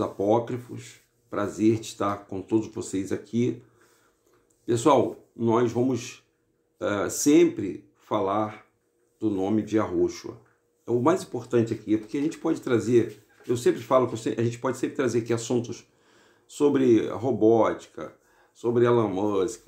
apócrifos. Prazer de estar com todos vocês aqui. Pessoal, nós vamos uh, sempre falar do nome de Arroxua. É o mais importante aqui, é porque a gente pode trazer, eu sempre falo a gente pode sempre trazer aqui assuntos sobre robótica, sobre Elon Musk,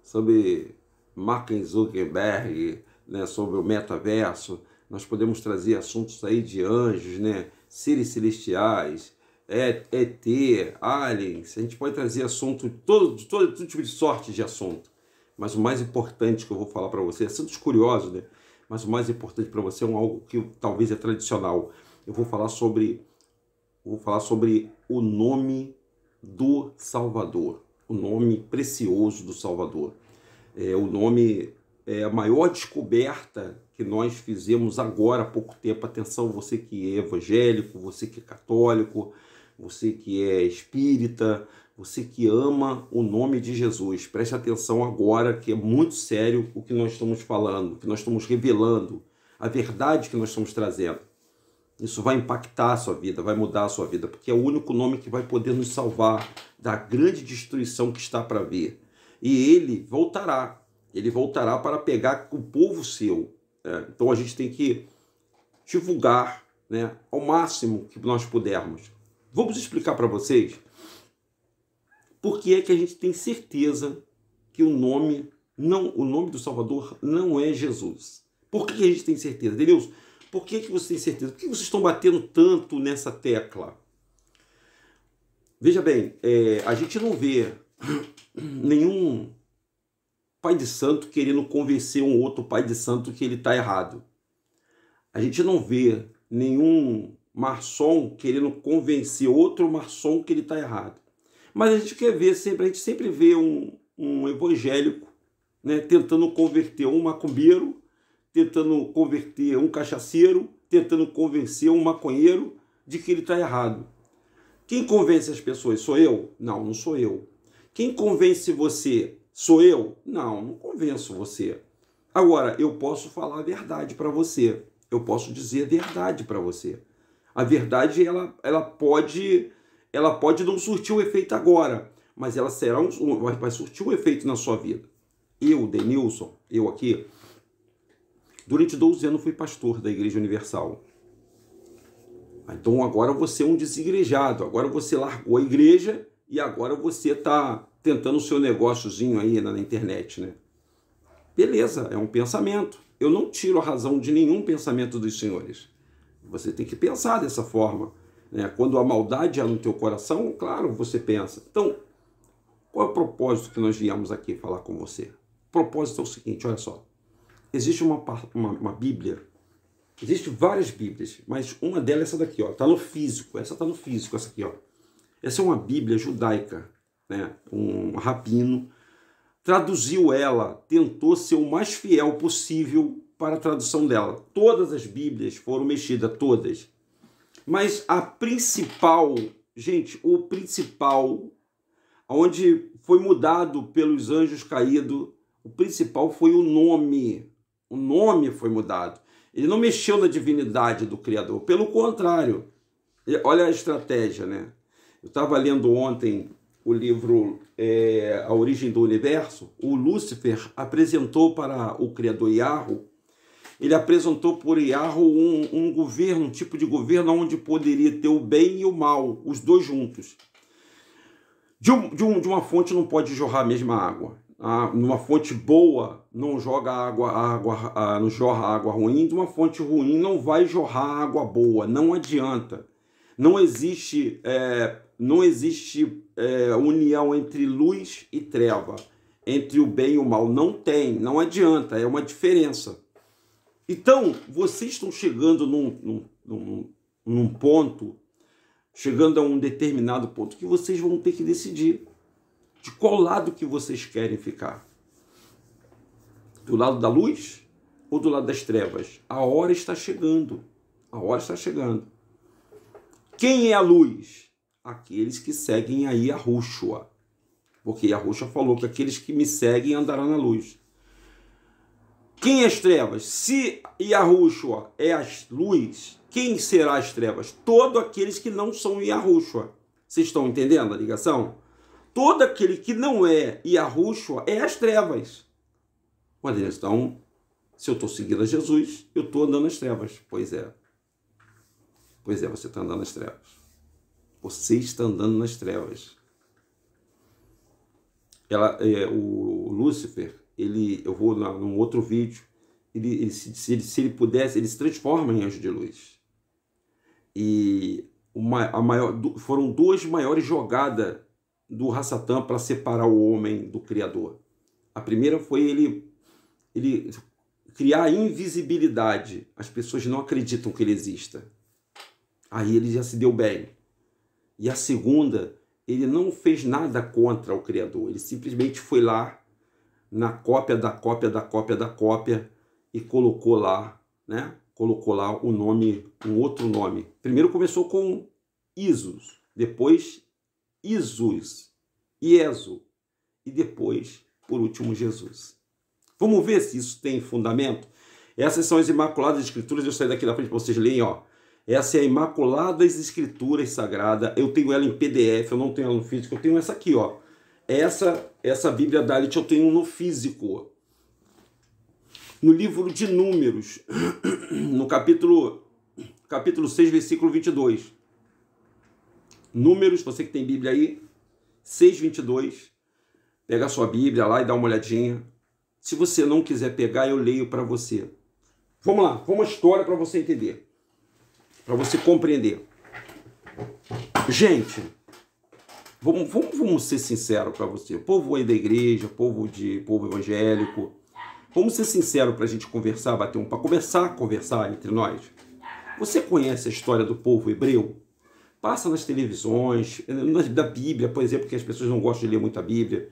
sobre Mark Zuckerberg, né, sobre o metaverso. Nós podemos trazer assuntos aí de anjos, né, seres celestiais, é, é ET, aliens, a gente pode trazer assunto de todo, todo, todo tipo de sorte de assunto. Mas o mais importante que eu vou falar para você, assuntos curiosos, né? Mas o mais importante para você é um, algo que talvez é tradicional. Eu vou falar sobre vou falar sobre o nome do Salvador, o nome precioso do Salvador. É o nome é a maior descoberta que nós fizemos agora há pouco tempo. Atenção, você que é evangélico, você que é católico, você que é espírita, você que ama o nome de Jesus. Preste atenção agora que é muito sério o que nós estamos falando, o que nós estamos revelando, a verdade que nós estamos trazendo. Isso vai impactar a sua vida, vai mudar a sua vida, porque é o único nome que vai poder nos salvar da grande destruição que está para vir. E ele voltará, ele voltará para pegar o povo seu. Né? Então a gente tem que divulgar né, ao máximo que nós pudermos Vamos explicar para vocês por que é que a gente tem certeza que o nome não o nome do Salvador não é Jesus. Por que, que a gente tem certeza? Deus? por que, que você tem certeza? Por que vocês estão batendo tanto nessa tecla? Veja bem, é, a gente não vê nenhum pai de santo querendo convencer um outro pai de santo que ele está errado. A gente não vê nenhum maçom querendo convencer outro maçom que ele está errado. Mas a gente quer ver sempre, a gente sempre vê um, um evangélico né, tentando converter um macumbeiro, tentando converter um cachaceiro, tentando convencer um maconheiro de que ele está errado. Quem convence as pessoas? Sou eu? Não, não sou eu. Quem convence você? Sou eu? Não, não convenço você. Agora, eu posso falar a verdade para você. Eu posso dizer a verdade para você. A verdade ela, ela pode ela pode não surtir o efeito agora, mas ela será um, vai surtir um efeito na sua vida. Eu, Denilson, eu aqui, durante 12 anos fui pastor da Igreja Universal. Ah, então agora você é um desigrejado, agora você largou a igreja e agora você está tentando o seu negóciozinho aí na, na internet, né? Beleza, é um pensamento. Eu não tiro a razão de nenhum pensamento dos senhores. Você tem que pensar dessa forma. Né? Quando a maldade é no teu coração, claro, você pensa. Então, qual é o propósito que nós viemos aqui falar com você? O propósito é o seguinte, olha só. Existe uma, uma, uma Bíblia, existem várias Bíblias, mas uma delas é essa daqui, ó. Está no físico, essa está no físico, essa aqui, ó. Essa é uma Bíblia judaica, né? Um rabino traduziu ela, tentou ser o mais fiel possível para a tradução dela. Todas as Bíblias foram mexidas, todas. Mas a principal, gente, o principal, onde foi mudado pelos anjos caídos, o principal foi o nome. O nome foi mudado. Ele não mexeu na divindade do Criador, pelo contrário. Olha a estratégia, né? Eu estava lendo ontem o livro é, A Origem do Universo. O Lúcifer apresentou para o Criador Yahoo ele apresentou por Iarro um, um governo, um tipo de governo onde poderia ter o bem e o mal, os dois juntos. De, um, de, um, de uma fonte não pode jorrar a mesma água. Ah, uma fonte boa não joga água, água ah, não jorra água ruim, de uma fonte ruim não vai jorrar água boa, não adianta. Não existe, é, não existe é, união entre luz e treva, entre o bem e o mal, não tem, não adianta, é uma diferença. Então, vocês estão chegando num, num, num, num ponto, chegando a um determinado ponto, que vocês vão ter que decidir de qual lado que vocês querem ficar. Do lado da luz ou do lado das trevas? A hora está chegando. A hora está chegando. Quem é a luz? Aqueles que seguem aí a Rússia, Porque a Rússia falou que aqueles que me seguem andarão na luz. Quem é as trevas? Se Yahushua é a luz, quem será as trevas? Todo aqueles que não são Yahushua. Vocês estão entendendo a ligação? Todo aquele que não é Yahushua é as trevas. Olha, então, se eu estou seguindo a Jesus, eu estou andando nas trevas. Pois é. Pois é, você está andando nas trevas. Você está andando nas trevas. Ela, é, o Lúcifer ele, eu vou lá num outro vídeo, ele, ele, se, ele, se ele pudesse, ele se transforma em anjo de luz. E uma, a maior, foram duas maiores jogadas do Rassatã para separar o homem do Criador. A primeira foi ele, ele criar invisibilidade. As pessoas não acreditam que ele exista. Aí ele já se deu bem. E a segunda, ele não fez nada contra o Criador. Ele simplesmente foi lá na cópia da cópia da cópia da cópia e colocou lá, né? Colocou lá o nome, um outro nome. Primeiro começou com Isus, depois ISUS, IESO e depois, por último, Jesus. Vamos ver se isso tem fundamento? Essas são as Imaculadas Escrituras, eu saí daqui da frente para vocês lerem, ó. Essa é a Imaculadas Escrituras Sagrada, eu tenho ela em PDF, eu não tenho ela no físico, eu tenho essa aqui, ó essa essa Bíblia Dalit eu tenho no físico. No livro de Números, no capítulo capítulo 6, versículo 22. Números, você que tem Bíblia aí, 6, 22. Pega a sua Bíblia lá e dá uma olhadinha. Se você não quiser pegar, eu leio para você. Vamos lá, vamos uma história para você entender. Para você compreender. Gente, Vamos, vamos, vamos ser sinceros para você. Povo aí da igreja, povo de povo evangélico. Vamos ser sinceros para a gente conversar, bater um para começar conversar entre nós. Você conhece a história do povo hebreu? Passa nas televisões, da Bíblia, por exemplo, que as pessoas não gostam de ler muito a Bíblia.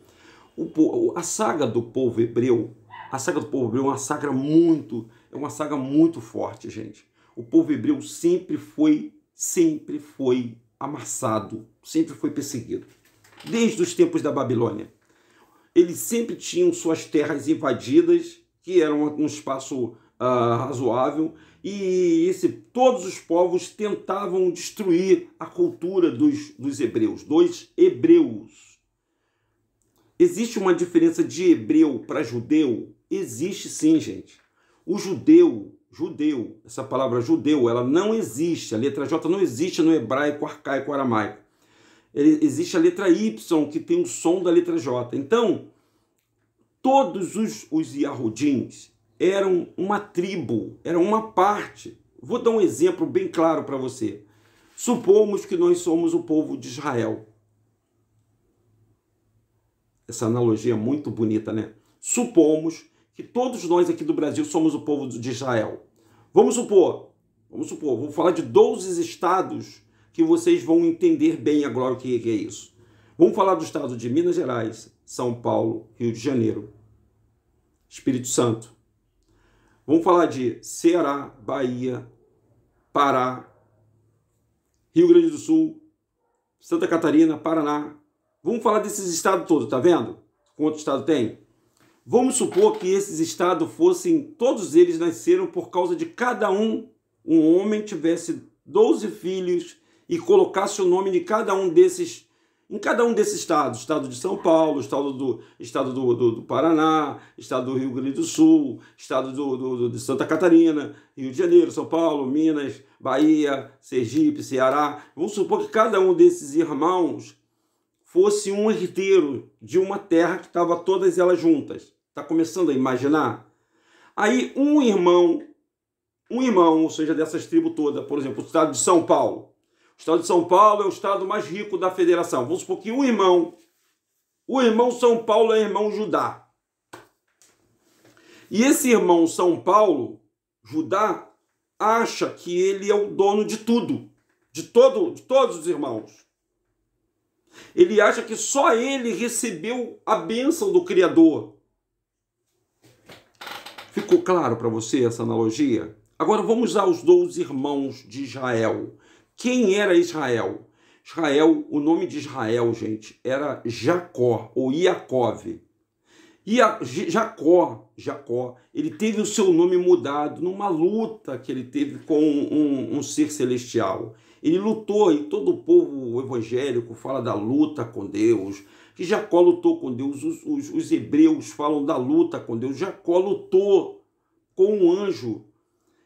O, a saga do povo hebreu, a saga do povo hebreu é uma saga muito, é uma saga muito forte, gente. O povo hebreu sempre foi, sempre foi amassado, sempre foi perseguido, desde os tempos da Babilônia. Eles sempre tinham suas terras invadidas, que eram um espaço uh, razoável, e esse, todos os povos tentavam destruir a cultura dos, dos hebreus, dos hebreus. Existe uma diferença de hebreu para judeu? Existe sim, gente. O judeu judeu. Essa palavra judeu, ela não existe. A letra J não existe no hebraico, arcaico, aramaico. Ele, existe a letra Y, que tem o som da letra J. Então, todos os, os Yahudins eram uma tribo, eram uma parte. Vou dar um exemplo bem claro para você. Supomos que nós somos o povo de Israel. Essa analogia é muito bonita, né? Supomos que todos nós aqui do Brasil somos o povo de Israel. Vamos supor, vamos supor, vou falar de 12 estados que vocês vão entender bem agora o que é isso. Vamos falar do estado de Minas Gerais, São Paulo, Rio de Janeiro, Espírito Santo. Vamos falar de Ceará, Bahia, Pará, Rio Grande do Sul, Santa Catarina, Paraná. Vamos falar desses estados todos, tá vendo? Quanto estado tem? Vamos supor que esses estados fossem, todos eles nasceram por causa de cada um, um homem tivesse 12 filhos e colocasse o nome de cada um desses em cada um desses estados, estado de São Paulo, estado do, estado do, do, do Paraná, estado do Rio Grande do Sul, estado do, do, de Santa Catarina, Rio de Janeiro, São Paulo, Minas, Bahia, Sergipe, Ceará. Vamos supor que cada um desses irmãos fosse um herdeiro de uma terra que estava todas elas juntas. Está começando a imaginar? Aí um irmão, um irmão, ou seja, dessas tribos toda, por exemplo, o estado de São Paulo. O estado de São Paulo é o estado mais rico da federação. Vamos supor que um irmão, o irmão São Paulo é irmão Judá. E esse irmão São Paulo, Judá, acha que ele é o dono de tudo, de todo, de todos os irmãos. Ele acha que só ele recebeu a bênção do Criador. Ficou claro para você essa analogia? Agora vamos aos dois irmãos de Israel. Quem era Israel? Israel, o nome de Israel, gente, era Jacó ou Iacov. E a Jacó, Jacó, ele teve o seu nome mudado numa luta que ele teve com um, um, ser celestial. Ele lutou e todo o povo evangélico fala da luta com Deus, que Jacó lutou com Deus. Os, os, os hebreus falam da luta com Deus. Jacó lutou com o anjo.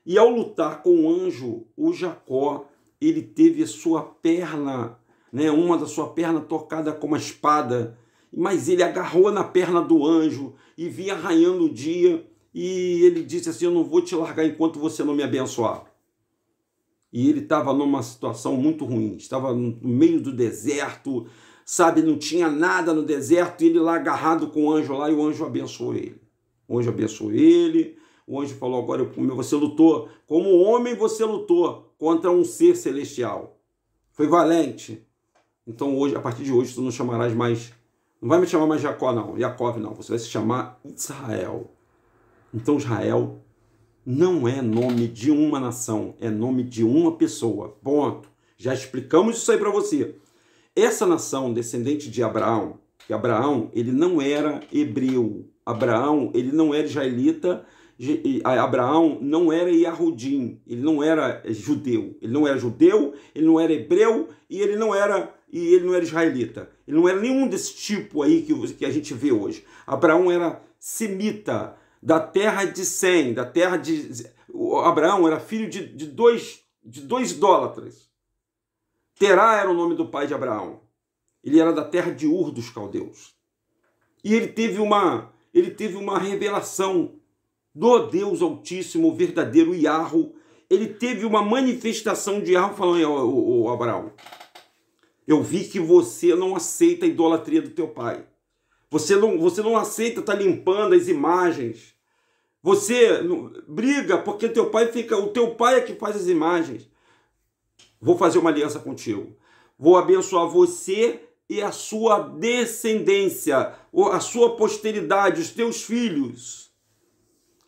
E ao lutar com o anjo, o Jacó, ele teve a sua perna, né, uma da sua perna tocada com uma espada, mas ele agarrou na perna do anjo e vinha arranhando o dia, e ele disse assim: "Eu não vou te largar enquanto você não me abençoar". E ele estava numa situação muito ruim, estava no meio do deserto, sabe, não tinha nada no deserto, e ele lá agarrado com o anjo lá, e o anjo abençoou ele. O anjo abençoou ele, o anjo falou: agora você lutou, como homem você lutou contra um ser celestial. Foi valente. Então hoje, a partir de hoje, tu não chamarás mais. Não vai me chamar mais Jacó, não, Jacob, não. Você vai se chamar Israel. Então Israel não é nome de uma nação, é nome de uma pessoa. Ponto. Já explicamos isso aí para você. Essa nação descendente de Abraão, que Abraão ele não era hebreu, Abraão ele não era israelita, Abraão não era Yahudim, ele não era eh, judeu, ele não era judeu, ele não era hebreu e ele não era e ele não era israelita. Ele não era nenhum desse tipo aí que, que a gente vê hoje. Abraão era semita da terra de Sem, da terra de Abraão era filho de, de dois de dois idólatras. Terá era o nome do pai de Abraão. Ele era da terra de Ur dos caldeus. E ele teve uma, ele teve uma revelação do Deus Altíssimo, o verdadeiro Iarro. Ele teve uma manifestação de Iarro falando: ô, o Abraão, eu vi que você não aceita a idolatria do teu pai. Você não, você não aceita estar tá limpando as imagens. Você briga porque teu pai fica, o teu pai é que faz as imagens. Vou fazer uma aliança contigo. Vou abençoar você e a sua descendência, a sua posteridade, os teus filhos.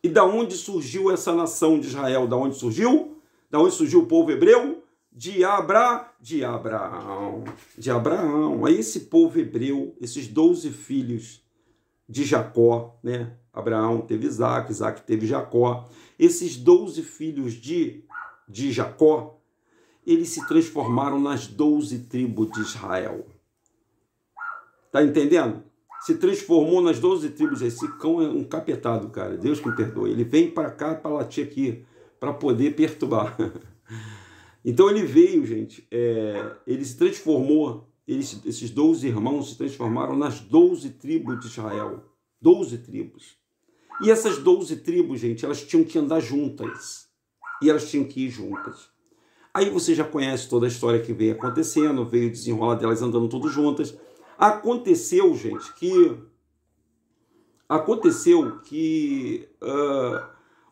E da onde surgiu essa nação de Israel? Da onde surgiu? Da onde surgiu o povo hebreu? De, Abra, de Abraão. De Abraão. Aí é esse povo hebreu, esses doze filhos de Jacó, né? Abraão teve Isaac, Isaac teve Jacó. Esses doze filhos de, de Jacó eles se transformaram nas doze tribos de Israel. Tá entendendo? Se transformou nas doze tribos. Esse cão é um capetado, cara. Deus que me perdoe. Ele vem para cá, para latir aqui, para poder perturbar. Então ele veio, gente. É, ele se transformou. Eles, esses doze irmãos se transformaram nas doze tribos de Israel. Doze tribos. E essas doze tribos, gente, elas tinham que andar juntas. E elas tinham que ir juntas. Aí você já conhece toda a história que veio acontecendo, veio desenrolar delas andando tudo juntas. Aconteceu, gente, que. Aconteceu que uh,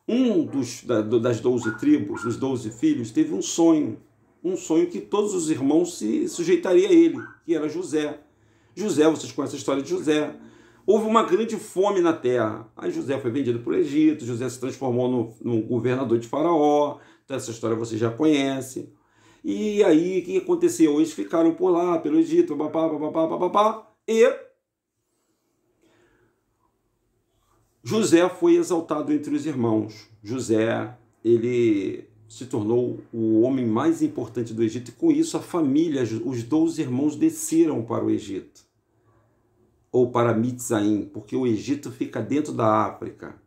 um dos, da, das 12 tribos, os 12 filhos, teve um sonho. Um sonho que todos os irmãos se sujeitariam a ele, que era José. José, vocês conhecem a história de José. Houve uma grande fome na terra. Aí José foi vendido para o Egito, José se transformou no, no governador de Faraó. Então essa história você já conhece. E aí o que aconteceu? Eles ficaram por lá, pelo Egito, papá, papá, papá, e José foi exaltado entre os irmãos. José, ele se tornou o homem mais importante do Egito e com isso a família, os 12 irmãos desceram para o Egito ou para Mitzaim, porque o Egito fica dentro da África.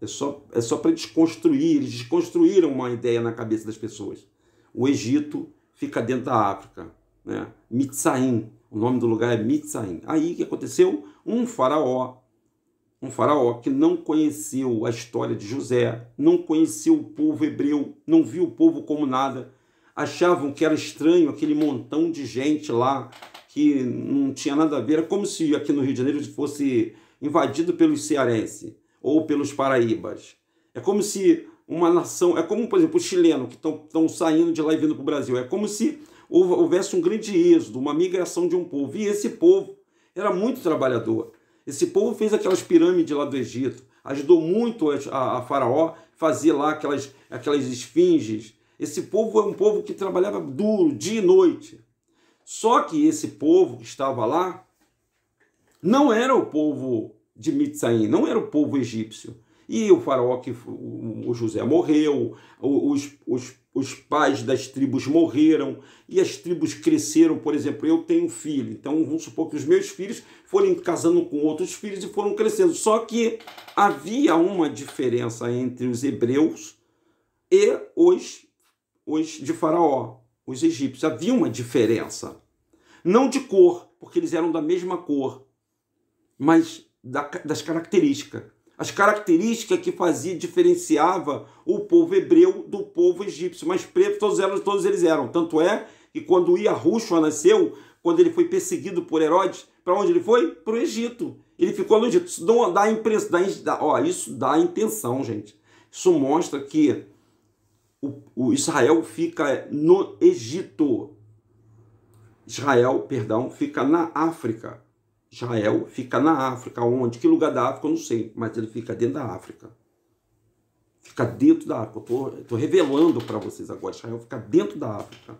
É só, é só para desconstruir. Eles desconstruíram uma ideia na cabeça das pessoas. O Egito fica dentro da África. Né? Mitsaim. O nome do lugar é Mitsaim. Aí o que aconteceu? Um faraó. Um faraó que não conheceu a história de José, não conheceu o povo hebreu, não viu o povo como nada. Achavam que era estranho aquele montão de gente lá que não tinha nada a ver. Era como se aqui no Rio de Janeiro fosse invadido pelos cearenses ou pelos paraíbas. É como se uma nação, é como, por exemplo, o chileno que estão saindo de lá e vindo para o Brasil, é como se houvesse um grande êxodo, uma migração de um povo. E esse povo era muito trabalhador. Esse povo fez aquelas pirâmides lá do Egito, ajudou muito a, a, a Faraó fazer lá aquelas, aquelas esfinges. Esse povo é um povo que trabalhava duro, dia e noite. Só que esse povo que estava lá não era o povo de Mitzaim, não era o povo egípcio. E o faraó que o José morreu, os, os, os pais das tribos morreram, e as tribos cresceram. Por exemplo, eu tenho filho, então vamos supor que os meus filhos foram casando com outros filhos e foram crescendo. Só que havia uma diferença entre os hebreus e os, os de Faraó, os egípcios. Havia uma diferença. Não de cor, porque eles eram da mesma cor, mas das características. As características que fazia, diferenciava o povo hebreu do povo egípcio. Mas preto todos, eram, todos eles eram. Tanto é que quando Iahushua nasceu, quando ele foi perseguido por Herodes, para onde ele foi? Para o Egito. Ele ficou no Egito. Isso dá a impressão, dá, ó, isso dá intenção, gente. Isso mostra que o, o Israel fica no Egito. Israel, perdão, fica na África. Israel fica na África, onde? Que lugar da África eu não sei, mas ele fica dentro da África. Fica dentro da África. Eu estou revelando para vocês agora. Israel fica dentro da África.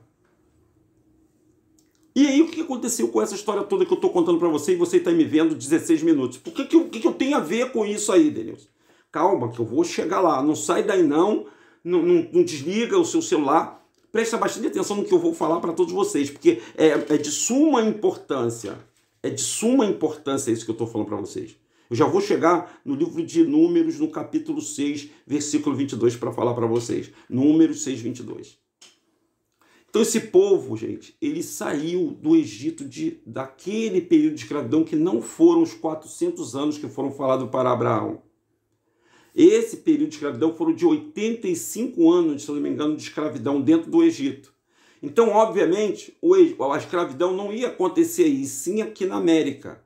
E aí, o que aconteceu com essa história toda que eu estou contando para você e você está me vendo 16 minutos? Por que, que, eu, que, que eu tenho a ver com isso aí, Denilson? Calma, que eu vou chegar lá. Não sai daí, não. Não, não, não desliga o seu celular. Presta bastante atenção no que eu vou falar para todos vocês, porque é, é de suma importância. É de suma importância isso que eu estou falando para vocês. Eu já vou chegar no livro de Números, no capítulo 6, versículo 22, para falar para vocês. Números 6, 22. Então esse povo, gente, ele saiu do Egito de, daquele período de escravidão que não foram os 400 anos que foram falados para Abraão. Esse período de escravidão foram de 85 anos, se não me engano, de escravidão dentro do Egito. Então, obviamente, a escravidão não ia acontecer aí, sim aqui na América.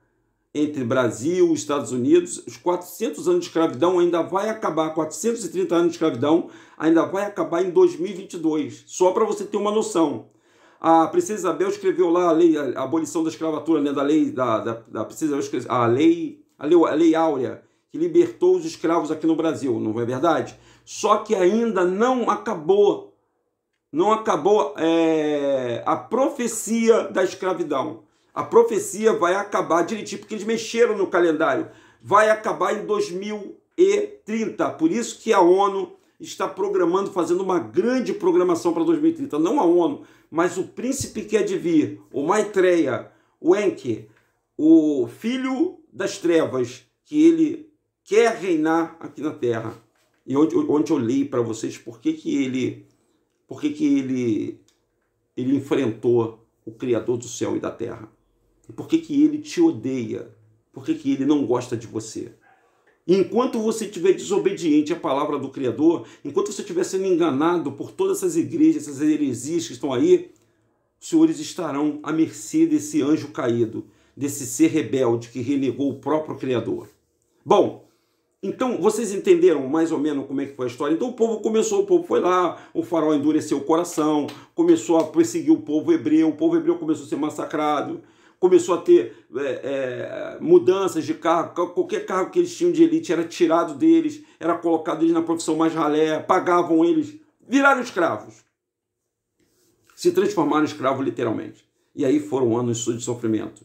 Entre Brasil, e Estados Unidos, os 400 anos de escravidão ainda vai acabar, 430 anos de escravidão ainda vai acabar em 2022. Só para você ter uma noção. A Princesa Isabel escreveu lá a lei, a abolição da escravatura, né, da lei da, da, da Princesa Isabel, a lei, a lei, a lei áurea, que libertou os escravos aqui no Brasil, não é verdade? Só que ainda não acabou não acabou é, a profecia da escravidão. A profecia vai acabar direitinho, porque eles mexeram no calendário. Vai acabar em 2030. Por isso que a ONU está programando, fazendo uma grande programação para 2030. Não a ONU, mas o príncipe que é de vir, o Maitreya, o Enki, o filho das trevas, que ele quer reinar aqui na Terra. E onde, onde eu li para vocês por que ele por que, que ele, ele enfrentou o Criador do céu e da terra? Porque por que, que ele te odeia? Por que, que ele não gosta de você? Enquanto você estiver desobediente à palavra do Criador, enquanto você estiver sendo enganado por todas essas igrejas, essas heresias que estão aí, os senhores estarão à mercê desse anjo caído, desse ser rebelde que renegou o próprio Criador. Bom, então, vocês entenderam mais ou menos como é que foi a história? Então, o povo começou, o povo foi lá, o faraó endureceu o coração, começou a perseguir o povo hebreu, o povo hebreu começou a ser massacrado, começou a ter é, é, mudanças de carro, qualquer carro que eles tinham de elite era tirado deles, era colocado eles na profissão mais ralé, pagavam eles, viraram escravos. Se transformaram em escravo, literalmente. E aí foram anos de sofrimento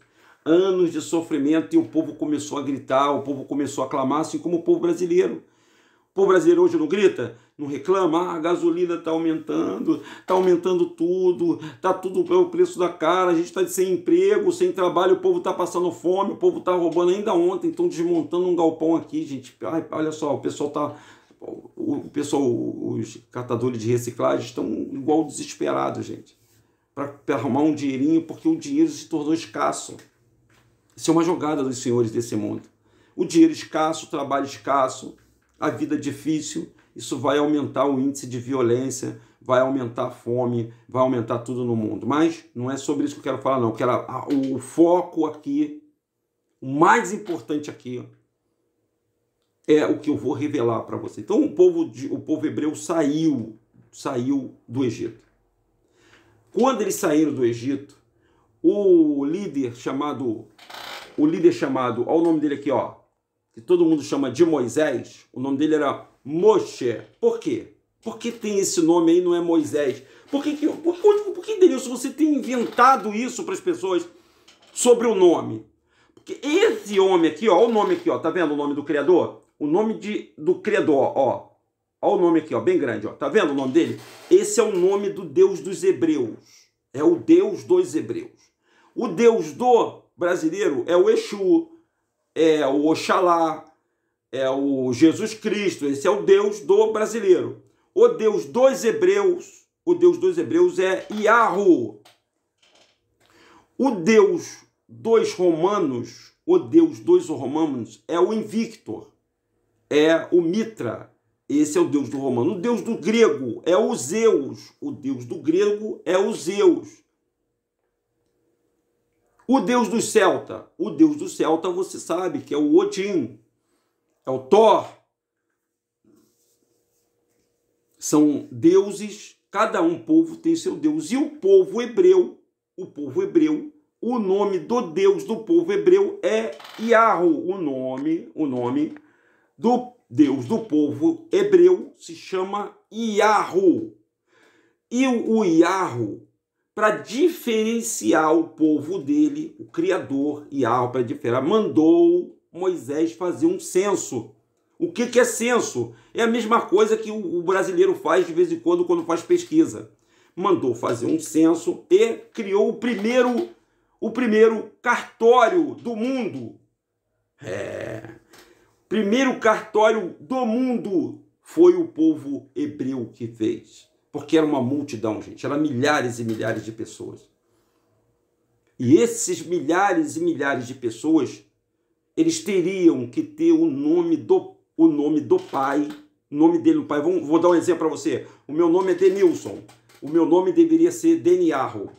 anos de sofrimento e o povo começou a gritar, o povo começou a clamar, assim como o povo brasileiro. O povo brasileiro hoje não grita, não reclama, ah, a gasolina está aumentando, está aumentando tudo, está tudo é o preço da cara, a gente está sem emprego, sem trabalho, o povo está passando fome, o povo está roubando ainda ontem, estão desmontando um galpão aqui, gente. Ai, olha só, o pessoal está. O pessoal, os catadores de reciclagem estão igual desesperados, gente, para arrumar um dinheirinho, porque o dinheiro se tornou escasso. Isso é uma jogada dos senhores desse mundo. O dinheiro escasso, o trabalho escasso, a vida difícil, isso vai aumentar o índice de violência, vai aumentar a fome, vai aumentar tudo no mundo. Mas não é sobre isso que eu quero falar, não. Eu quero, a, ah, o foco aqui, o mais importante aqui, é o que eu vou revelar para você. Então o povo, de, o povo hebreu saiu, saiu do Egito. Quando eles saíram do Egito, o líder chamado o líder chamado, olha o nome dele aqui, ó, que todo mundo chama de Moisés, o nome dele era Moshe. Por quê? Por que tem esse nome aí, não é Moisés? Por que, por, por, por que Denilson, você tem inventado isso para as pessoas sobre o nome? Porque esse homem aqui, ó, o nome aqui, ó, tá vendo o nome do Criador? O nome de, do Criador, ó. Ó o nome aqui, ó, bem grande, ó. Tá vendo o nome dele? Esse é o nome do Deus dos Hebreus. É o Deus dos Hebreus. O Deus do brasileiro é o Exu, é o Oxalá, é o Jesus Cristo, esse é o Deus do brasileiro. O Deus dos hebreus, o Deus dos hebreus é Iarro. O Deus dos romanos, o Deus dos romanos é o Invictor, é o Mitra, esse é o Deus do romano. O Deus do grego é o Zeus, o Deus do grego é o Zeus. O deus do Celta. O deus do Celta você sabe que é o Odin, é o Thor. São deuses, cada um povo tem seu deus. E o povo hebreu, o povo hebreu, o nome do deus do povo hebreu é Iahu. O nome, o nome do deus do povo hebreu se chama Iahu. E o Iahu para diferenciar o povo dele, o Criador e a para diferenciar, mandou Moisés fazer um censo. O que, que é censo? É a mesma coisa que o brasileiro faz de vez em quando quando faz pesquisa. Mandou fazer um censo e criou o primeiro o primeiro cartório do mundo. É. Primeiro cartório do mundo foi o povo hebreu que fez. Porque era uma multidão, gente, eram milhares e milhares de pessoas. E esses milhares e milhares de pessoas, eles teriam que ter o nome do, o nome do pai, o nome dele, o pai. Vou, vou dar um exemplo para você. O meu nome é Denilson. O meu nome deveria ser Deniarro.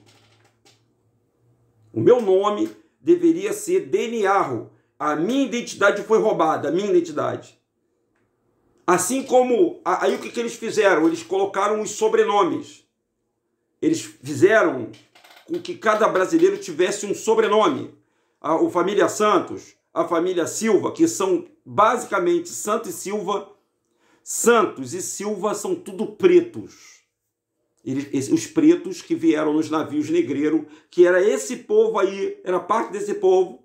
O meu nome deveria ser Deniarro. A minha identidade foi roubada, a minha identidade. Assim como. Aí o que, que eles fizeram? Eles colocaram os sobrenomes. Eles fizeram com que cada brasileiro tivesse um sobrenome. A, o Família Santos, a família Silva, que são basicamente Santos e Silva. Santos e Silva são tudo pretos. Eles, os pretos que vieram nos navios negreiros, que era esse povo aí, era parte desse povo,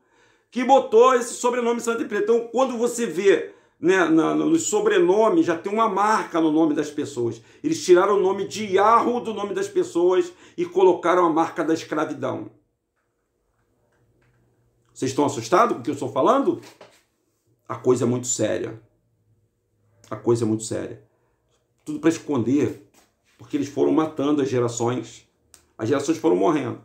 que botou esse sobrenome Santo e Preto. Então, quando você vê né, na, no sobrenome, já tem uma marca no nome das pessoas. Eles tiraram o nome de Yarro do nome das pessoas e colocaram a marca da escravidão. Vocês estão assustados com o que eu estou falando? A coisa é muito séria. A coisa é muito séria. Tudo para esconder, porque eles foram matando as gerações. As gerações foram morrendo.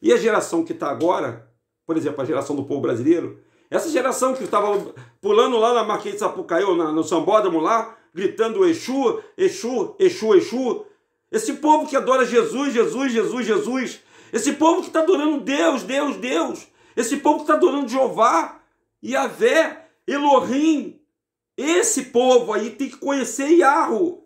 E a geração que está agora, por exemplo, a geração do povo brasileiro, essa geração que estava pulando lá na Marquês de Sapucaí, ou na, no Sambódromo lá, gritando Exu, Exu, Exu, Exu. Esse povo que adora Jesus, Jesus, Jesus, Jesus. Esse povo que está adorando Deus, Deus, Deus. Esse povo que está adorando Jeová, Yahvé, Elohim. Esse povo aí tem que conhecer Yarro.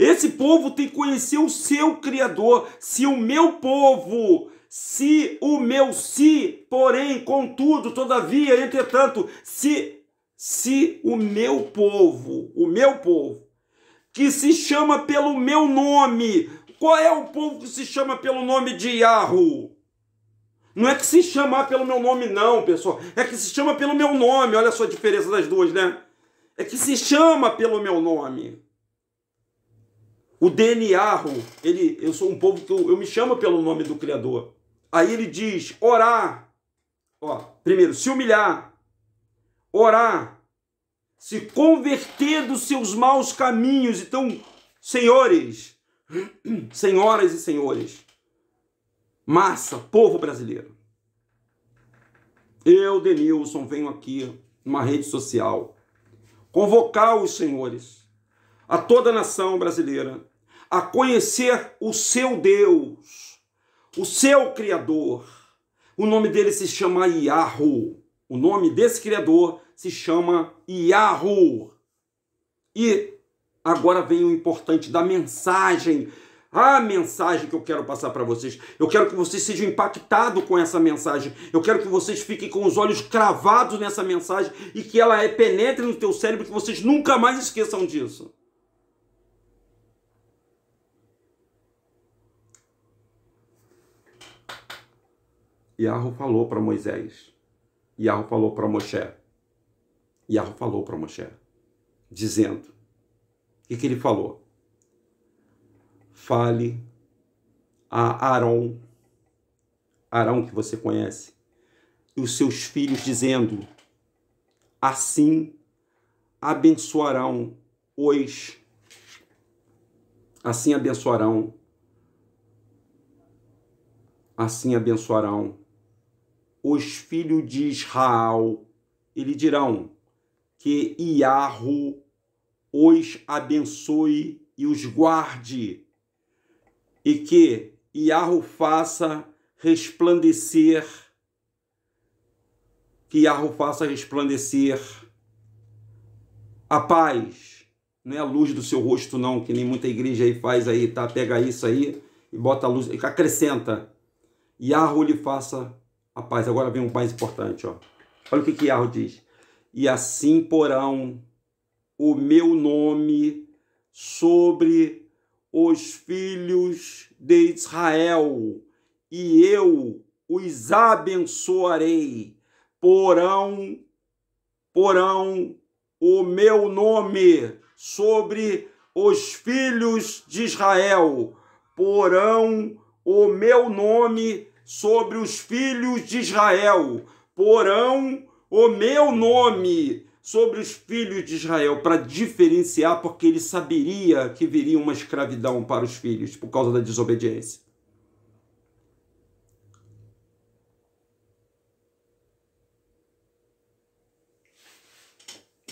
Esse povo tem que conhecer o seu Criador. Se o meu povo, se o meu se, porém, contudo, todavia, entretanto, se, se o meu povo, o meu povo, que se chama pelo meu nome, qual é o povo que se chama pelo nome de Yahoo? Não é que se chamar pelo meu nome, não, pessoal. É que se chama pelo meu nome. Olha só a diferença das duas, né? É que se chama pelo meu nome. O DNA, ele, eu sou um povo que eu, eu me chamo pelo nome do Criador. Aí ele diz: orar. Ó, primeiro, se humilhar, orar, se converter dos seus maus caminhos. Então, senhores, senhoras e senhores, massa, povo brasileiro. Eu, Denilson, venho aqui numa rede social convocar os senhores, a toda a nação brasileira, a conhecer o seu Deus, o seu Criador. O nome dele se chama Yahoo. O nome desse Criador se chama Yahoo. E agora vem o importante da mensagem a mensagem que eu quero passar para vocês. Eu quero que vocês sejam impactados com essa mensagem. Eu quero que vocês fiquem com os olhos cravados nessa mensagem e que ela é penetre no teu cérebro, que vocês nunca mais esqueçam disso. Yarro falou para Moisés. Yarro falou para Moshe. Yarro falou para Moshe, dizendo: O que, que ele falou? Fale a Arão, Arão que você conhece, e os seus filhos, dizendo: Assim abençoarão os. Assim abençoarão. Assim abençoarão os filhos de Israel, ele dirão que Iarro os abençoe e os guarde, e que Iarro faça resplandecer, que Iarro faça resplandecer a paz, não é a luz do seu rosto não, que nem muita igreja aí faz aí, tá? Pega isso aí e bota a luz, acrescenta, Iarro lhe faça Rapaz, Agora vem o mais importante, ó. Olha o que, que Yarro diz. E assim porão o meu nome sobre os filhos de Israel, e eu os abençoarei. Porão, porão o meu nome sobre os filhos de Israel, porão o meu nome sobre os filhos de Israel. Porão o meu nome sobre os filhos de Israel, para diferenciar, porque ele saberia que viria uma escravidão para os filhos por causa da desobediência.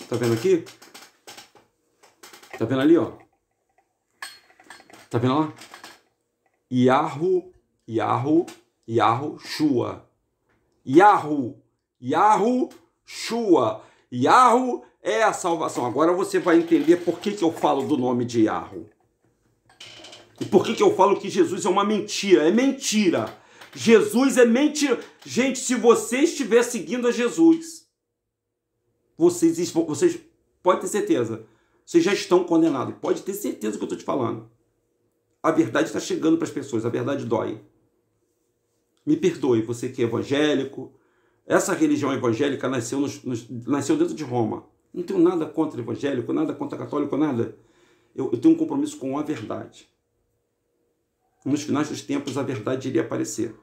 Tá vendo aqui? Tá vendo ali, ó? Tá vendo lá? Yahu, Yahu, Yahushua. Yahu, Chua, Yahu é a salvação. Agora você vai entender por que, que eu falo do nome de Yahu. E por que, que eu falo que Jesus é uma mentira? É mentira. Jesus é mentira. Gente, se você estiver seguindo a Jesus, vocês, vocês pode ter certeza, vocês já estão condenados. Pode ter certeza que eu estou te falando. A verdade está chegando para as pessoas, a verdade dói. Me perdoe, você que é evangélico. Essa religião evangélica nasceu, nos, nos, nasceu dentro de Roma. Não tenho nada contra evangélico, nada contra católico, nada. Eu, eu tenho um compromisso com a verdade. Nos finais dos tempos, a verdade iria aparecer.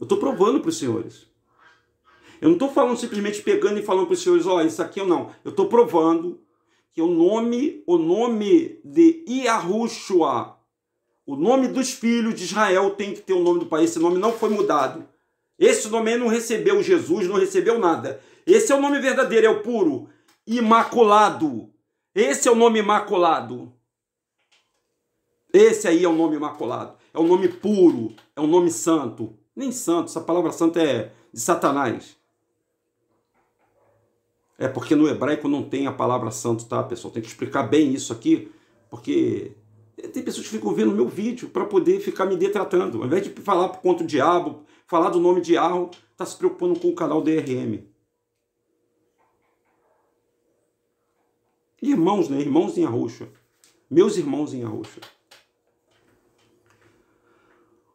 Eu estou provando para os senhores. Eu não estou falando simplesmente pegando e falando para os senhores, olha, isso aqui eu não. Eu estou provando que o nome, o nome de Yahushua, o nome dos filhos de Israel tem que ter o nome do país. Esse nome não foi mudado. Esse nome não recebeu Jesus, não recebeu nada. Esse é o nome verdadeiro, é o puro. Imaculado. Esse é o nome imaculado. Esse aí é o nome imaculado. É o nome puro. É o nome santo. Nem santo, essa palavra santo é de Satanás. É porque no hebraico não tem a palavra santo, tá, pessoal? Tem que explicar bem isso aqui, porque tem pessoas que ficam vendo meu vídeo para poder ficar me detratando. Ao invés de falar contra o diabo, falar do nome de Arro, está se preocupando com o canal DRM. irmãos, né? Irmãos em Arrocha. Meus irmãos em Arrocha.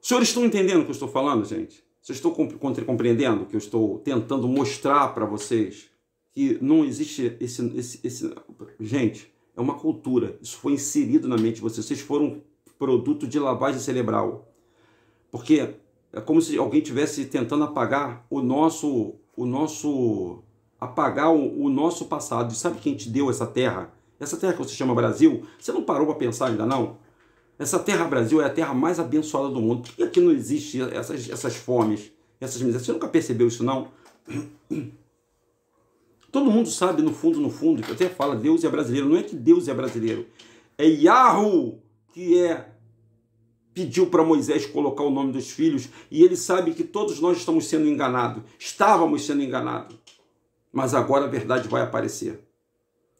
Os senhores estão entendendo o que eu estou falando, gente? Vocês estão compreendendo o que eu estou tentando mostrar para vocês que não existe esse, esse, esse. Gente, é uma cultura. Isso foi inserido na mente de vocês. Vocês foram produto de lavagem cerebral. Porque é como se alguém tivesse tentando apagar o nosso o nosso apagar o, o nosso passado. E sabe quem te deu essa terra? Essa terra que você chama Brasil, você não parou para pensar ainda não? Essa terra Brasil é a terra mais abençoada do mundo. Por que aqui não existe essas, essas fomes, essas misérias? Você nunca percebeu isso não? Todo mundo sabe, no fundo, no fundo, que até fala Deus é brasileiro. Não é que Deus é brasileiro. É Yahoo que é pediu para Moisés colocar o nome dos filhos e ele sabe que todos nós estamos sendo enganados. Estávamos sendo enganados. Mas agora a verdade vai aparecer.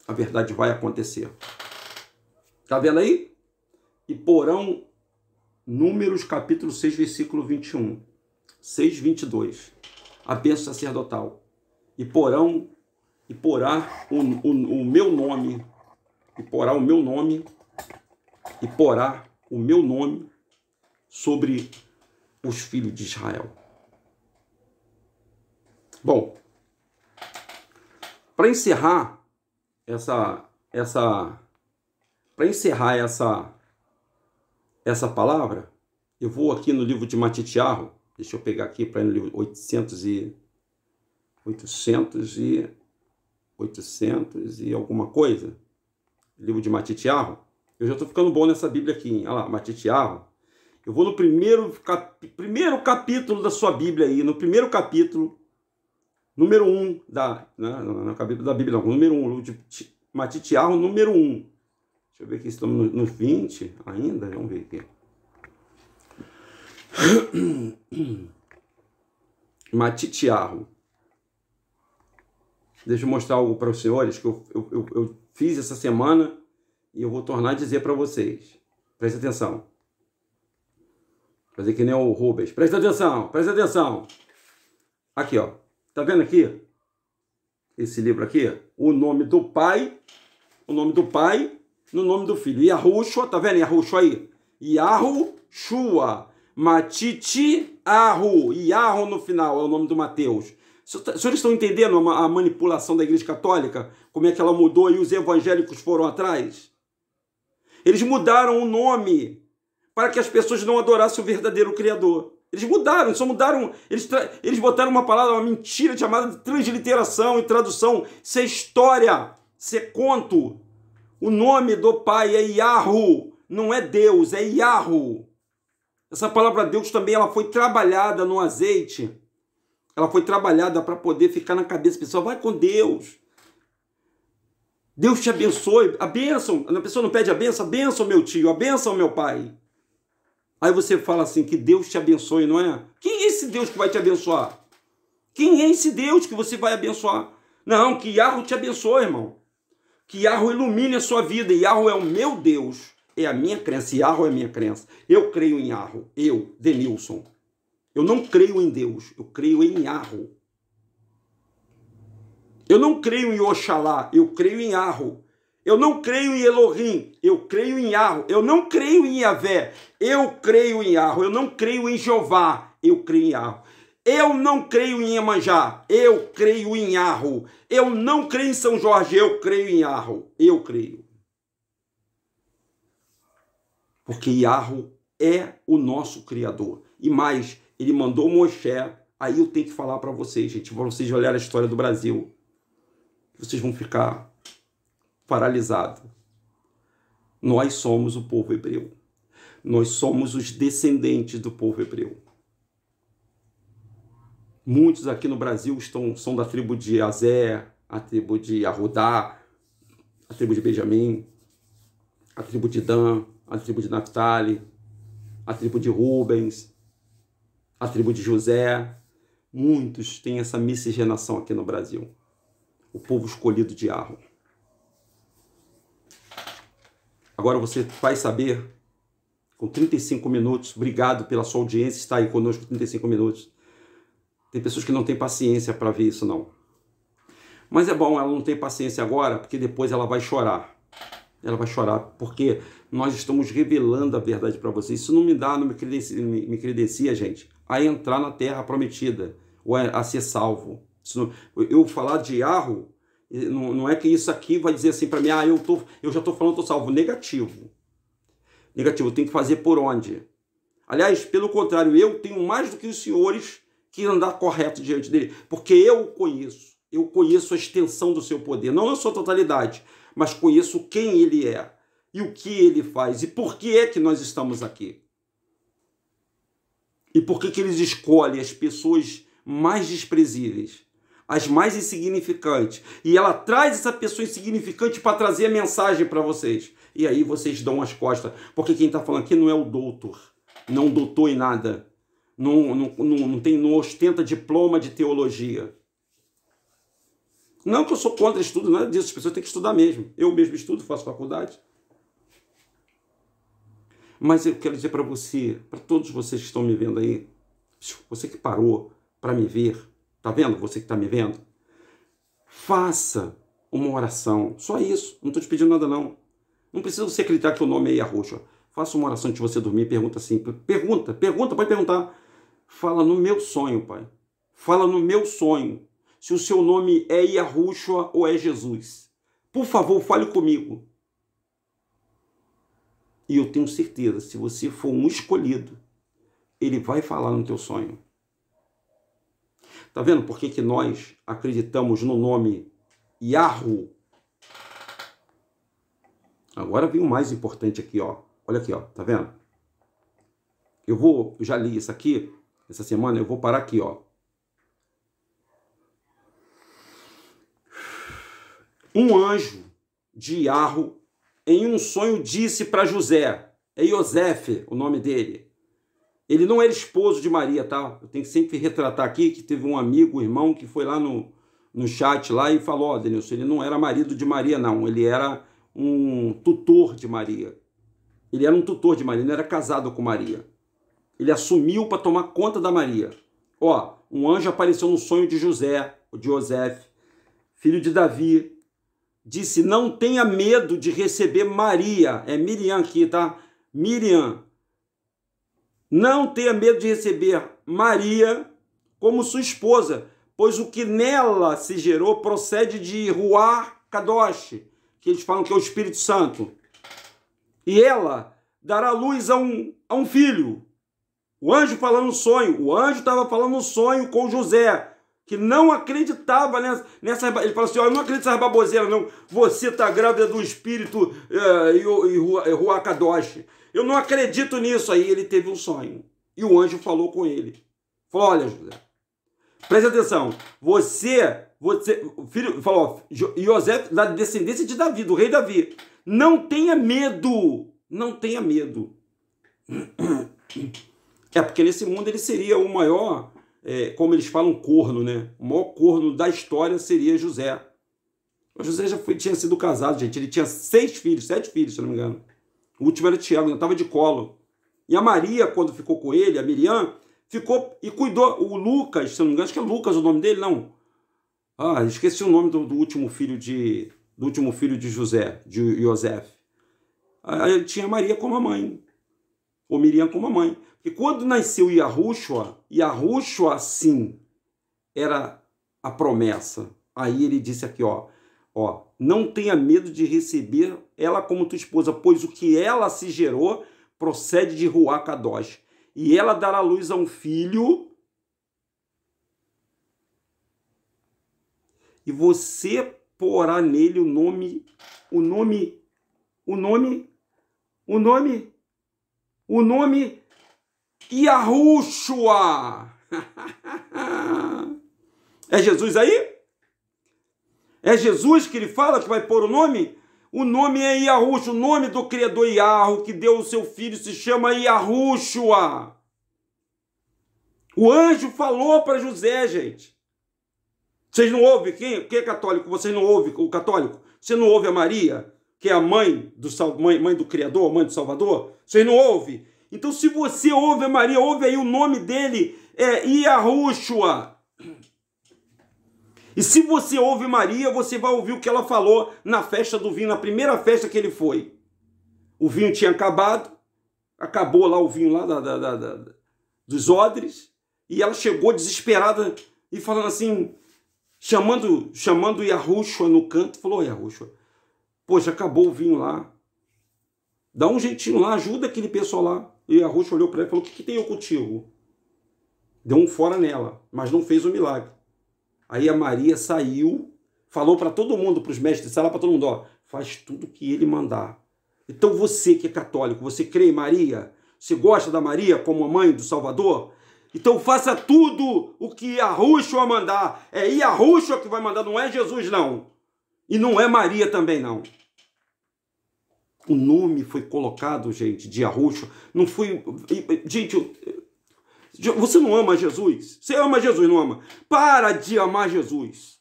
A verdade vai acontecer. Tá vendo aí? E porão Números capítulo 6, versículo 21. 6, 22. A bênção sacerdotal. E porão e porá o, o, o meu nome, e porá o meu nome, e porá o meu nome sobre os filhos de Israel. Bom, para encerrar essa essa para encerrar essa essa palavra, eu vou aqui no livro de Matitiarro, deixa eu pegar aqui para ir no livro 800 e 800 e 800 e alguma coisa, livro de Matitiarro. Eu já estou ficando bom nessa Bíblia aqui, olha lá, Matitiarro. Eu vou no primeiro, cap... primeiro capítulo da sua Bíblia aí, no primeiro capítulo, número 1 um da. Né? Não, não, capítulo da Bíblia, não, número 1, um, de Matitiarro, número 1. Um. Deixa eu ver aqui, estamos no, no 20 ainda, vamos ver aqui. Matitiarro. Deixa eu mostrar algo para os senhores que eu, eu, eu, fiz essa semana e eu vou tornar a dizer para vocês. Preste atenção. Fazer que nem o Rubens. Presta atenção, presta atenção. Aqui, ó. Tá vendo aqui? Esse livro aqui. O nome do pai. O nome do pai no nome do filho. Yahushua, tá vendo? Yahushua aí. Yahushua. Matiti Arru. Yarro no final é o nome do Mateus. Os tá, senhores estão entendendo a manipulação da Igreja Católica? Como é que ela mudou e os evangélicos foram atrás? Eles mudaram o nome para que as pessoas não adorassem o verdadeiro Criador. Eles mudaram, só mudaram. Eles, eles botaram uma palavra, uma mentira chamada de transliteração e tradução. Isso é história, isso é conto. O nome do pai é Yahu, não é Deus, é Yahu. Essa palavra Deus também ela foi trabalhada no azeite ela foi trabalhada para poder ficar na cabeça pessoal Vai com Deus. Deus te abençoe. A bênção. A pessoa não pede a bênção. A bênção, meu tio. A bênção, meu pai. Aí você fala assim: que Deus te abençoe, não é? Quem é esse Deus que vai te abençoar? Quem é esse Deus que você vai abençoar? Não, que Yarro te abençoe, irmão. Que Yarro ilumine a sua vida. Yarro é o meu Deus. É a minha crença. Yarro é a minha crença. Eu creio em Yarro. Eu, Denilson. Eu não creio em Deus, eu creio em Arro. Eu não creio em Oxalá, eu creio em Arro. Eu não creio em Elohim, eu creio em Arro. Eu não creio em Yahvé, eu creio em Arro. Eu não creio em Jeová, eu creio em Arro. Eu não creio em Iemanjá, eu creio em Arro. Eu não creio em São Jorge, eu creio em Arro. Eu creio. Porque Arro é o nosso Criador. E mais, ele mandou Moisés. Aí eu tenho que falar para vocês, gente, para vocês olharem a história do Brasil, vocês vão ficar paralisados. Nós somos o povo hebreu. Nós somos os descendentes do povo hebreu. Muitos aqui no Brasil estão, são da tribo de Azé, a tribo de Arudá, a tribo de Benjamim, a tribo de Dan, a tribo de Naphtali, a tribo de Rubens, a tribo de José. Muitos têm essa miscigenação aqui no Brasil. O povo escolhido de Arro. Agora você vai saber, com 35 minutos, obrigado pela sua audiência, estar aí conosco 35 minutos. Tem pessoas que não têm paciência para ver isso, não. Mas é bom, ela não tem paciência agora, porque depois ela vai chorar. Ela vai chorar, porque nós estamos revelando a verdade para vocês. Isso não me dá, não me credencia, me credencia gente, a entrar na terra prometida, ou a ser salvo. Eu falar de arro, não é que isso aqui vai dizer assim para mim, ah, eu, tô, eu já estou falando, estou salvo. Negativo. Negativo, tem que fazer por onde? Aliás, pelo contrário, eu tenho mais do que os senhores que andar correto diante dele, porque eu o conheço. Eu conheço a extensão do seu poder, não na sua totalidade, mas conheço quem ele é e o que ele faz e por que é que nós estamos aqui. E por que, que eles escolhem as pessoas mais desprezíveis, as mais insignificantes? E ela traz essa pessoa insignificante para trazer a mensagem para vocês. E aí vocês dão as costas. Porque quem está falando aqui não é o doutor, não doutor em nada, não, não, não, não, tem, não ostenta diploma de teologia. Não que eu sou contra estudo, nada disso, as pessoas têm que estudar mesmo. Eu mesmo estudo, faço faculdade. Mas eu quero dizer para você, para todos vocês que estão me vendo aí, você que parou para me ver, tá vendo? Você que está me vendo, faça uma oração. Só isso. Não estou te pedindo nada, não. Não precisa você acreditar que o nome é Yahushua. Faça uma oração antes de você dormir. Pergunta assim. Pergunta, pergunta, pode perguntar. Fala no meu sonho, pai. Fala no meu sonho. Se o seu nome é Yahushua ou é Jesus. Por favor, fale comigo. E eu tenho certeza, se você for um escolhido, ele vai falar no teu sonho. Tá vendo por que, que nós acreditamos no nome Yahoo? Agora vem o mais importante aqui, ó. Olha aqui, ó. Tá vendo? Eu vou, eu já li isso aqui essa semana, eu vou parar aqui, ó. Um anjo de Yahoo em um sonho disse para José, é Iosef o nome dele. Ele não era esposo de Maria, tá? Eu tenho que sempre retratar aqui que teve um amigo, um irmão, que foi lá no, no chat lá e falou, ó, oh, Denilson, ele não era marido de Maria, não. Ele era um tutor de Maria. Ele era um tutor de Maria, ele não era casado com Maria. Ele assumiu para tomar conta da Maria. Ó, um anjo apareceu no sonho de José, de José, filho de Davi, disse: Não tenha medo de receber Maria. É Miriam aqui, tá? Miriam. Não tenha medo de receber Maria como sua esposa, pois o que nela se gerou procede de Ruar Kadosh, que eles falam que é o Espírito Santo. E ela dará luz a um, a um filho. O anjo falando no sonho. O anjo estava falando no sonho com José que não acreditava nessa, nessa ele falou assim, eu não acredito nessas baboseiras não, você está grávida do espírito e, eh, e Ruakadoshi, eu não acredito nisso, aí ele teve um sonho, e o anjo falou com ele, falou, olha José, preste atenção, você, você, filho, falou, José da descendência de Davi, do rei Davi, não tenha medo, não tenha medo, é porque nesse mundo ele seria o maior é, como eles falam, corno, né? O maior corno da história seria José. José já foi, tinha sido casado, gente. Ele tinha seis filhos, sete filhos, se não me engano. O último era Tiago, ainda estava de colo. E a Maria, quando ficou com ele, a Miriam, ficou e cuidou. O Lucas, se não me engano, acho que é Lucas o nome dele, não. Ah, esqueci o nome do, do último filho de do último filho de José, de José. Ele tinha Maria como a mãe ou Miriam como a mãe. Porque quando nasceu Yahushua, Yahushua sim era a promessa. Aí ele disse aqui, ó, ó, não tenha medo de receber ela como tua esposa, pois o que ela se gerou procede de Ruá Kadosh. E ela dará luz a um filho. E você porá nele o nome, o nome, o nome, o nome o nome Yahushua. é Jesus aí? É Jesus que ele fala que vai pôr o nome? O nome é Yahushua, o nome do Criador Yarro, que deu o seu filho, se chama Yahushua. O anjo falou para José, gente. Vocês não ouvem quem? Quem é católico? Vocês não ouvem o católico? Você não ouve a Maria? que é a mãe do, mãe, mãe do Criador, mãe do Salvador? Vocês não ouvem? Então, se você ouve a Maria, ouve aí o nome dele, é Iahushua. E se você ouve Maria, você vai ouvir o que ela falou na festa do vinho, na primeira festa que ele foi. O vinho tinha acabado, acabou lá o vinho lá da, da, da, dos odres, e ela chegou desesperada e falando assim, chamando chamando Yahushua no canto, falou, Yahushua, Poxa, acabou o vinho lá. Dá um jeitinho lá, ajuda aquele pessoal lá. E a Ruth olhou para ela e falou: O que, que tem eu contigo? Deu um fora nela, mas não fez o milagre. Aí a Maria saiu, falou para todo mundo, para os mestres de sala, para todo mundo: ó, faz tudo que ele mandar. Então você que é católico, você crê em Maria? Você gosta da Maria como a mãe do Salvador? Então faça tudo o que a Rússia mandar. É a Rússia que vai mandar, não é Jesus não. E não é Maria também, não. O nome foi colocado, gente, de Arruxa. Não foi. Gente, você não ama Jesus? Você ama Jesus, não ama? Para de amar Jesus.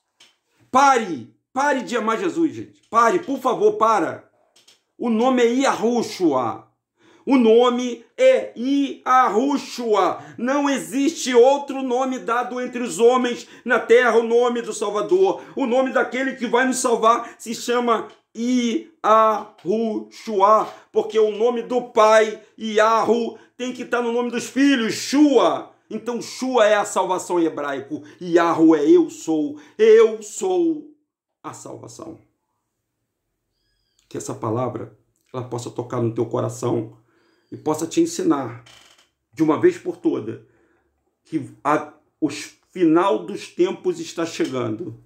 Pare. Pare de amar Jesus, gente. Pare, por favor, para. O nome é Yahushua. O nome é Iahushua. Não existe outro nome dado entre os homens na terra, o nome do Salvador. O nome daquele que vai nos salvar se chama Iahushua, porque o nome do pai, Iahu, tem que estar no nome dos filhos, Shua. Então Shua é a salvação em hebraico, Iahu é eu sou, eu sou a salvação. Que essa palavra ela possa tocar no teu coração e possa te ensinar de uma vez por toda que a, o final dos tempos está chegando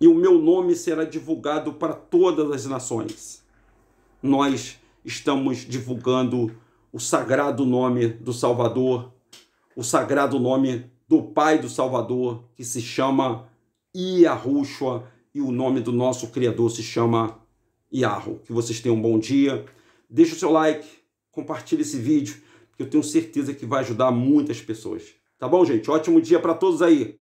e o meu nome será divulgado para todas as nações. Nós estamos divulgando o sagrado nome do Salvador, o sagrado nome do Pai do Salvador, que se chama Iahushua, e o nome do nosso Criador se chama Iarro Que vocês tenham um bom dia. Deixe o seu like, compartilhe esse vídeo, que eu tenho certeza que vai ajudar muitas pessoas. Tá bom, gente? Ótimo dia para todos aí.